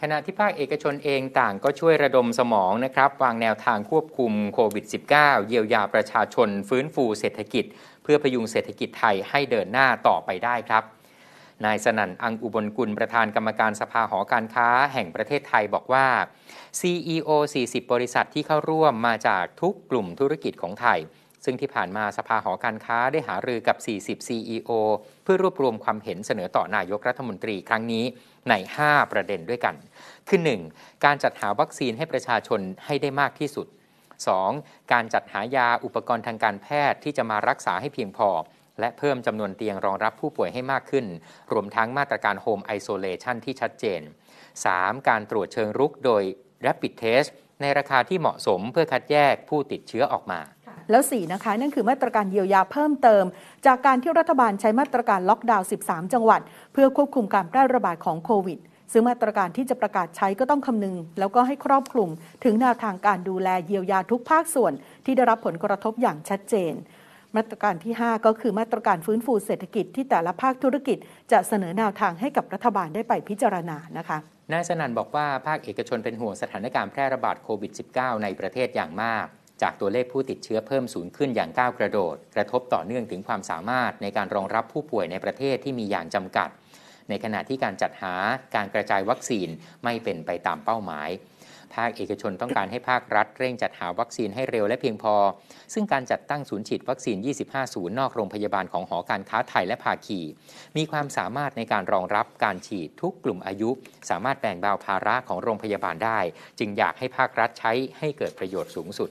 ขณะที่ภาคเอกชนเองต่างก็ช่วยระดมสมองนะครับวางแนวทางควบคุมโควิด -19 เยียวยาประชาชน ฟื้นฟูเศรษฐกิจ เพื่อพยุงเศรษฐกิจไทยให้เดินหน้าต่อไปได้ครับ นายสนั่นอังอุบลกุลประธานกรรมการสภาหอการค้าแห่งประเทศไทยบอกว่า CEO 40 บริษัทที่เข้าร่วมมาจากทุกกลุ่มธุรกิจของไทยซึ่งที่ผ่านมาสภาหอการค้าได้หารือกับ 40 CEO เพื่อรวบรวมความเห็นเสนอต่อนายกรัฐมนตรีครั้งนี้ใน 5 ประเด็นด้วยกัน คือ 1. การจัดหาวัคซีนให้ประชาชนให้ได้มากที่สุด 2. การจัดหายาอุปกรณ์ทางการแพทย์ที่จะมารักษาให้เพียงพอและเพิ่มจำนวนเตียงรองรับผู้ป่วยให้มากขึ้น รวมทั้งมาตรการโฮมไอโซเลชันที่ชัดเจน 3. การตรวจเชิงรุกโดย Rapid Test ในราคาที่เหมาะสมเพื่อคัดแยกผู้ติดเชื้อออกมาแล้ว4นะคะนั่นคือมาตรการเยียวยาเพิ่มเติม จากการที่รัฐบาลใช้มาตรการล็อกดาวน์13 จังหวัด เพื่อควบคุมการแพร่ระบาดของโควิด ซึ่งมาตรการที่จะประกาศใช้ก็ต้องคำนึง แล้วก็ให้ครอบคลุมถึงแนวทางการดูแลเยียวยาทุกภาคส่วนที่ได้รับผลกระทบอย่างชัดเจน มาตรการที่ 5 ก็คือมาตรการฟื้นฟูเศรษฐกิจที่แต่ละภาคธุรกิจ จะเสนอแนวทางให้กับรัฐบาลได้ไปพิจารณานะคะนายสนั่นบอกว่าภาคเอกชนเป็นห่วงสถานการณ์แพร่ระบาดโควิด -19 ในประเทศอย่างมากจากตัวเลขผู้ติดเชื้อเพิ่มสูงขึ้นอย่างก้าวกระโดด กระทบต่อเนื่องถึงความสามารถในการรองรับผู้ป่วยในประเทศที่มีอย่างจำกัด ในขณะที่การจัดหาการกระจายวัคซีนไม่เป็นไปตามเป้าหมาย ภาคเอกชนต้องการให้ภาครัฐเร่งจัดหาวัคซีนให้เร็วและเพียงพอ ซึ่งการจัดตั้งศูนย์ฉีดวัคซีน 25ศูนย์นอกโรงพยาบาลของหอการค้าไทยและภาคีมีความสามารถในการรองรับการฉีดทุกกลุ่มอายุ สามารถแบ่งเบาภาระของโรงพยาบาลได้ จึงอยากให้ภาครัฐใช้ให้เกิดประโยชน์สูงสุด